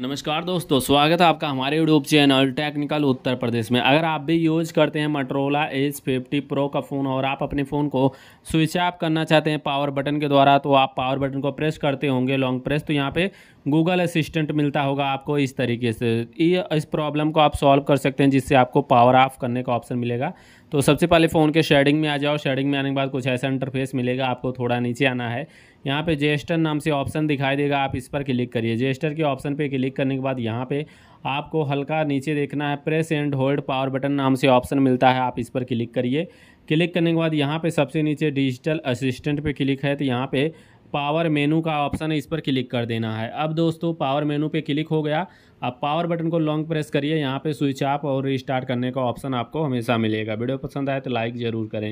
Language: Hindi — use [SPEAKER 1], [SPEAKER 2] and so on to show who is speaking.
[SPEAKER 1] नमस्कार दोस्तों स्वागत है आपका हमारे YouTube channel technical Uttar Pradesh में अगर आप भी यूज़ करते हैं मटरोला एज फिफ्टी प्रो का फ़ोन और आप अपने फ़ोन को स्विच ऑफ करना चाहते हैं पावर बटन के द्वारा तो आप पावर बटन को प्रेस करते होंगे लॉन्ग प्रेस तो यहाँ पे गूगल असिस्टेंट मिलता होगा आपको इस तरीके से ये इस प्रॉब्लम को आप सॉल्व कर सकते हैं जिससे आपको पावर ऑफ करने का ऑप्शन मिलेगा तो सबसे पहले फ़ोन के शेडिंग में आ जाओ शेडिंग में आने के बाद कुछ ऐसा इंटरफेस मिलेगा आपको थोड़ा नीचे आना है यहाँ पे जेस्टर नाम से ऑप्शन दिखाई देगा आप इस पर क्लिक करिए जेस्टर के ऑप्शन पे क्लिक करने के बाद यहाँ पे आपको हल्का नीचे देखना है press and hold power button नाम से ऑप्शन मिलता है आप इस पर क्लिक करिए क्लिक करने के बाद यहाँ पे सबसे नीचे डिजिटल असिस्टेंट पे क्लिक है तो यहाँ पे पावर मेनू का ऑप्शन है इस पर क्लिक कर देना है अब दोस्तों पावर मेनू पे क्लिक हो गया अब पावर बटन को लॉन्ग प्रेस करिए यहाँ पे स्विच ऑफ और रिस्टार्ट करने का ऑप्शन आपको हमेशा मिलेगा वीडियो पसंद आए तो लाइक ज़रूर करें